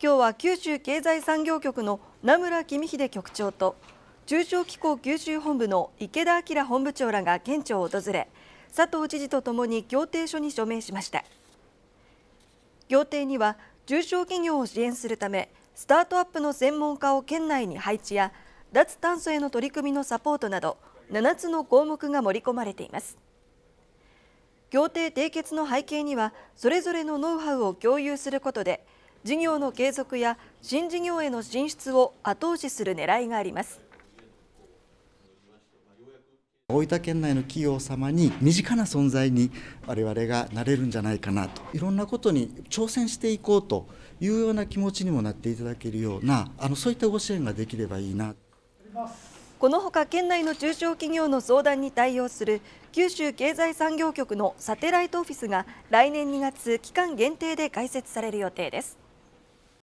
今日は九州経済産業局の名村公秀局長と中小機構九州本部の池田明本部長らが県庁を訪れ佐藤知事とともに協定書に署名しました協定には中小企業を支援するためスタートアップの専門家を県内に配置や脱炭素への取り組みのサポートなど7つの項目が盛り込まれています協定締結の背景にはそれぞれのノウハウを共有することで事業の継続や新事業への進出を後押しする狙いがあります。大分県内の企業様に身近な存在に我々がなれるんじゃないかなといろんなことに挑戦していこうというような気持ちにもなっていただけるようなあのそういったご支援ができればいいなこのほか県内の中小企業の相談に対応する九州経済産業局のサテライトオフィスが来年2月期間限定で開設される予定です。